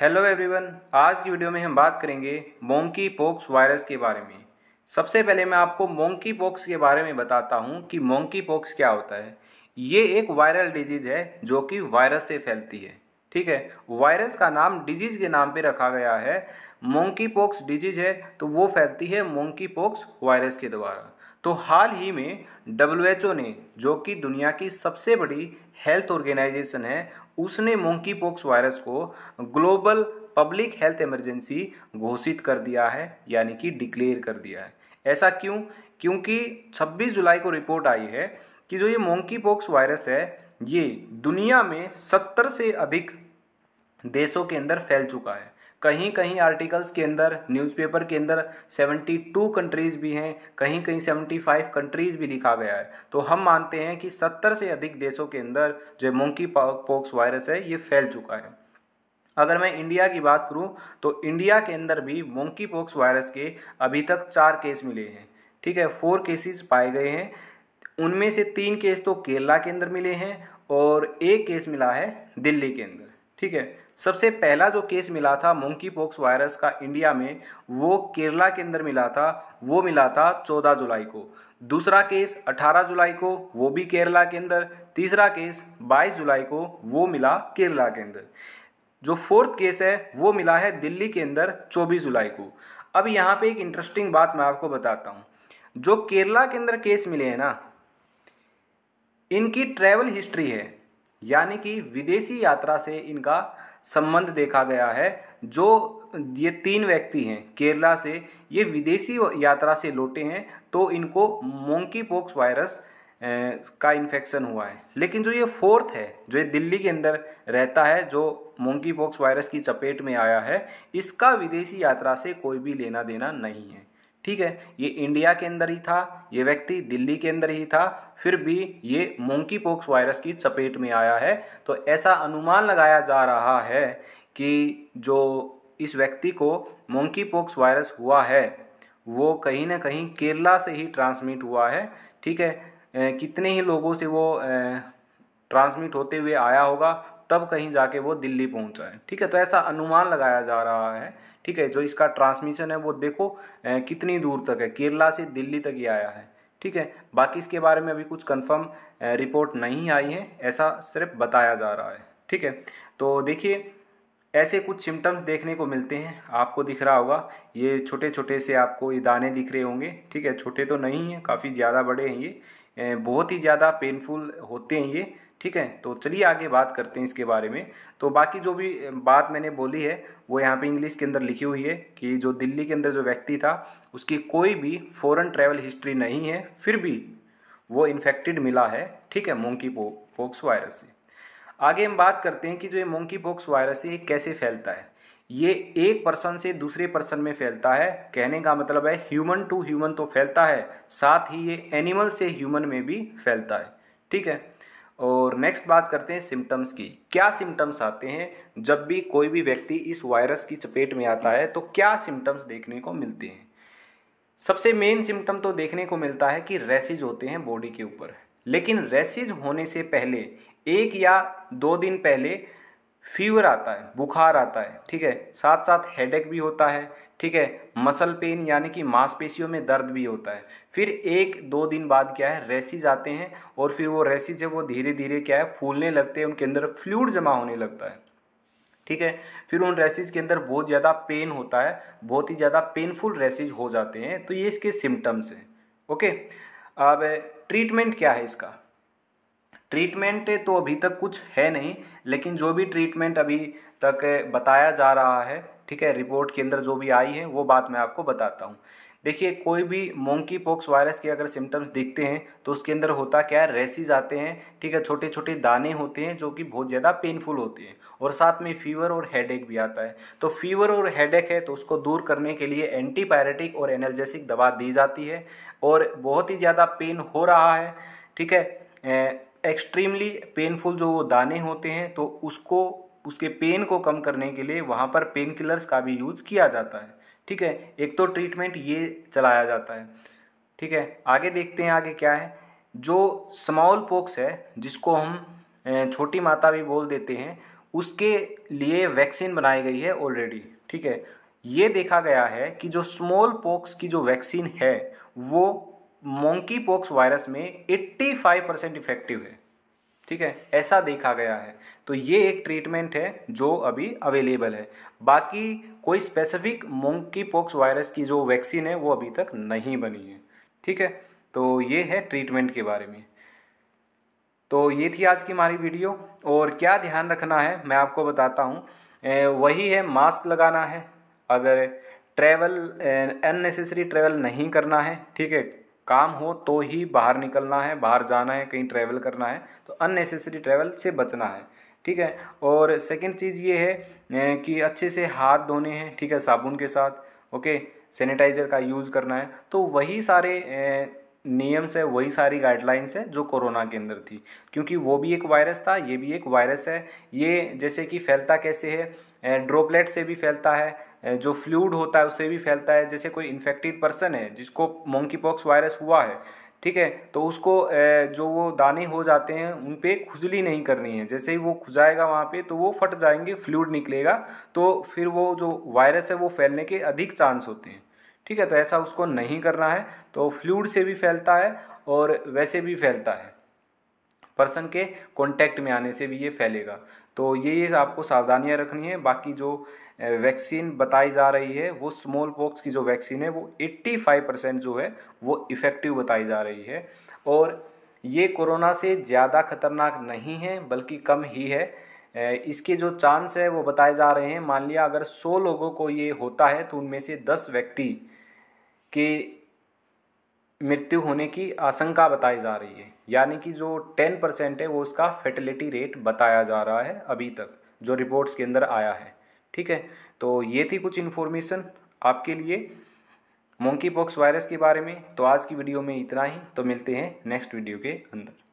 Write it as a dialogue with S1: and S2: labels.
S1: hello everyone आज की video में हम बात करेंगे मोंकी पोक्स वायरस के बारे में सबसे पहले मैं आपको मोंकी पॉक्स के बारे में बताता हूँ कि मोंकी पॉक्स क्या होता है ये एक वायरल डिजीज़ है जो कि वायरस से फैलती है ठीक है वायरस का नाम डिजीज़ के नाम पे रखा गया है मोंकी पॉक्स डिजीज़ है तो वो फैलती है मोंकी पोक्स वायरस के द्वारा तो हाल ही में डब्ल्यू ने जो कि दुनिया की सबसे बड़ी हेल्थ ऑर्गेनाइजेशन है उसने मोंकी पॉक्स वायरस को ग्लोबल पब्लिक हेल्थ इमरजेंसी घोषित कर दिया है यानी कि डिक्लेयर कर दिया है ऐसा क्यों क्योंकि 26 जुलाई को रिपोर्ट आई है कि जो ये मोंकी पॉक्स वायरस है ये दुनिया में 70 से अधिक देशों के अंदर फैल चुका है कहीं कहीं आर्टिकल्स के अंदर न्यूज़पेपर के अंदर 72 कंट्रीज़ भी हैं कहीं कहीं 75 कंट्रीज़ भी लिखा गया है तो हम मानते हैं कि 70 से अधिक देशों के अंदर जो मोंकी पॉक्स वायरस है ये फैल चुका है अगर मैं इंडिया की बात करूं तो इंडिया के अंदर भी मोंकी पॉक्स वायरस के अभी तक चार केस मिले हैं ठीक है फोर केसेस पाए गए हैं उनमें से तीन केस तो केरला के अंदर मिले हैं और एक केस मिला है दिल्ली के अंदर ठीक है सबसे पहला जो केस मिला था मंकी पॉक्स वायरस का इंडिया में वो केरला के अंदर मिला था वो मिला था 14 जुलाई को दूसरा केस 18 जुलाई को वो भी केरला के अंदर तीसरा केस 22 जुलाई को वो मिला केरला के अंदर जो फोर्थ केस है वो मिला है दिल्ली के अंदर 24 जुलाई को अब यहाँ पे एक इंटरेस्टिंग बात मैं आपको बताता हूँ जो केरला के अंदर केस मिले हैं ना इनकी ट्रैवल हिस्ट्री है यानी कि विदेशी यात्रा से इनका संबंध देखा गया है जो ये तीन व्यक्ति हैं केरला से ये विदेशी यात्रा से लौटे हैं तो इनको मोंकी पोक्स वायरस का इन्फेक्शन हुआ है लेकिन जो ये फोर्थ है जो ये दिल्ली के अंदर रहता है जो मोंकी पॉक्स वायरस की चपेट में आया है इसका विदेशी यात्रा से कोई भी लेना देना नहीं है ठीक है ये इंडिया के अंदर ही था ये व्यक्ति दिल्ली के अंदर ही था फिर भी ये मोंकी पोक्स वायरस की चपेट में आया है तो ऐसा अनुमान लगाया जा रहा है कि जो इस व्यक्ति को मोंकी पोक्स वायरस हुआ है वो कहीं ना कहीं केरला से ही ट्रांसमिट हुआ है ठीक है कितने ही लोगों से वो ट्रांसमिट होते हुए आया होगा तब कहीं जाके वो दिल्ली पहुंचा है ठीक है तो ऐसा अनुमान लगाया जा रहा है ठीक है जो इसका ट्रांसमिशन है वो देखो कितनी दूर तक है केरला से दिल्ली तक ही आया है ठीक है बाकी इसके बारे में अभी कुछ कंफर्म रिपोर्ट नहीं आई है ऐसा सिर्फ बताया जा रहा है ठीक है तो देखिए ऐसे कुछ सिम्टम्स देखने को मिलते हैं आपको दिख रहा होगा ये छोटे छोटे से आपको ये दाने दिख रहे होंगे ठीक है छोटे तो नहीं हैं काफ़ी ज़्यादा बड़े हैं ये बहुत ही ज़्यादा पेनफुल होते हैं ये ठीक है तो चलिए आगे बात करते हैं इसके बारे में तो बाकी जो भी बात मैंने बोली है वो यहाँ पे इंग्लिश के अंदर लिखी हुई है कि जो दिल्ली के अंदर जो व्यक्ति था उसकी कोई भी फॉरेन ट्रैवल हिस्ट्री नहीं है फिर भी वो इन्फेक्टेड मिला है ठीक है मोंकी पो, पोक्स वायरस से आगे हम बात करते हैं कि जो ये मोंकी पोक्स वायरस है ये कैसे फैलता है ये एक पर्सन से दूसरे पर्सन में फैलता है कहने का मतलब है ह्यूमन टू ह्यूमन तो फैलता है साथ ही ये एनिमल से ह्यूमन में भी फैलता है ठीक है और नेक्स्ट बात करते हैं सिम्टम्स की क्या सिम्टम्स आते हैं जब भी कोई भी व्यक्ति इस वायरस की चपेट में आता है तो क्या सिम्टम्स देखने को मिलते हैं सबसे मेन सिम्टम तो देखने को मिलता है कि रेसिज होते हैं बॉडी के ऊपर लेकिन रेसिज होने से पहले एक या दो दिन पहले फीवर आता है बुखार आता है ठीक है साथ साथ हेडेक भी होता है ठीक है मसल पेन यानी कि मांसपेशियों में दर्द भी होता है फिर एक दो दिन बाद क्या है रेसिज आते हैं और फिर वो रेसिज है वो धीरे धीरे क्या है फूलने लगते हैं उनके अंदर फ्लूड जमा होने लगता है ठीक है फिर उन रेसिज के अंदर बहुत ज़्यादा पेन होता है बहुत ही ज़्यादा पेनफुल रेसिज हो जाते हैं तो ये इसके सिम्टम्स हैं ओके अब ट्रीटमेंट क्या है इसका ट्रीटमेंट तो अभी तक कुछ है नहीं लेकिन जो भी ट्रीटमेंट अभी तक बताया जा रहा है ठीक है रिपोर्ट के अंदर जो भी आई है वो बात मैं आपको बताता हूँ देखिए कोई भी मोंकी पॉक्स वायरस के अगर सिम्टम्स दिखते हैं तो उसके अंदर होता क्या है रेसिज आते हैं ठीक है छोटे छोटे दाने होते हैं जो कि बहुत ज़्यादा पेनफुल होते हैं और साथ में फीवर और हेडेक भी आता है तो फीवर और हेडेक है तो उसको दूर करने के लिए एंटीबायोटिक और एनर्जेसिक दवा दी जाती है और बहुत ही ज़्यादा पेन हो रहा है ठीक है एक्सट्रीमली पेनफुल जो दाने होते हैं तो उसको उसके पेन को कम करने के लिए वहाँ पर पेन किलर्स का भी यूज़ किया जाता है ठीक है एक तो ट्रीटमेंट ये चलाया जाता है ठीक है आगे देखते हैं आगे क्या है जो स्मॉल पोक्स है जिसको हम छोटी माता भी बोल देते हैं उसके लिए वैक्सीन बनाई गई है ऑलरेडी ठीक है ये देखा गया है कि जो स्मॉल पोक्स की जो वैक्सीन है वो मोंकी पॉक्स वायरस में 85 परसेंट इफेक्टिव है ठीक है ऐसा देखा गया है तो ये एक ट्रीटमेंट है जो अभी अवेलेबल है बाकी कोई स्पेसिफिक मोंकी पॉक्स वायरस की जो वैक्सीन है वो अभी तक नहीं बनी है ठीक है तो ये है ट्रीटमेंट के बारे में तो ये थी आज की हमारी वीडियो और क्या ध्यान रखना है मैं आपको बताता हूँ वही है मास्क लगाना है अगर ट्रैवल अननेसेसरी ट्रैवल नहीं करना है ठीक है काम हो तो ही बाहर निकलना है बाहर जाना है कहीं ट्रैवल करना है तो अननेसेसरी ट्रैवल से बचना है ठीक है और सेकंड चीज़ ये है कि अच्छे से हाथ धोने हैं ठीक है साबुन के साथ ओके सैनिटाइज़र का यूज़ करना है तो वही सारे नियम्स है वही सारी गाइडलाइंस है जो कोरोना के अंदर थी क्योंकि वो भी एक वायरस था ये भी एक वायरस है ये जैसे कि फैलता कैसे है ड्रॉपलेट से भी फैलता है जो फ्लूड होता है उससे भी फैलता है जैसे कोई इन्फेक्टेड पर्सन है जिसको मोंकी पॉक्स वायरस हुआ है ठीक है तो उसको जो वो दाने हो जाते हैं उन पर खुजली नहीं करनी है जैसे ही वो खुजाएगा वहाँ पे तो वो फट जाएंगे फ्लूड निकलेगा तो फिर वो जो वायरस है वो फैलने के अधिक चांस होते हैं ठीक है तो ऐसा उसको नहीं करना है तो फ्लूड से भी फैलता है और वैसे भी फैलता है पर्सन के कॉन्टैक्ट में आने से भी ये फैलेगा तो ये आपको सावधानियाँ रखनी है बाकी जो वैक्सीन बताई जा रही है वो स्मॉल पॉक्स की जो वैक्सीन है वो 85 परसेंट जो है वो इफ़ेक्टिव बताई जा रही है और ये कोरोना से ज़्यादा खतरनाक नहीं है बल्कि कम ही है इसके जो चांस है वो बताए जा रहे हैं मान लिया अगर 100 लोगों को ये होता है तो उनमें से 10 व्यक्ति के मृत्यु होने की आशंका बताई जा रही है यानी कि जो टेन परसेंट है वो उसका फर्टिलिटी रेट बताया जा रहा है अभी तक जो रिपोर्ट्स के अंदर आया है ठीक है तो ये थी कुछ इन्फॉर्मेशन आपके लिए मंकी पॉक्स वायरस के बारे में तो आज की वीडियो में इतना ही तो मिलते हैं नेक्स्ट वीडियो के अंदर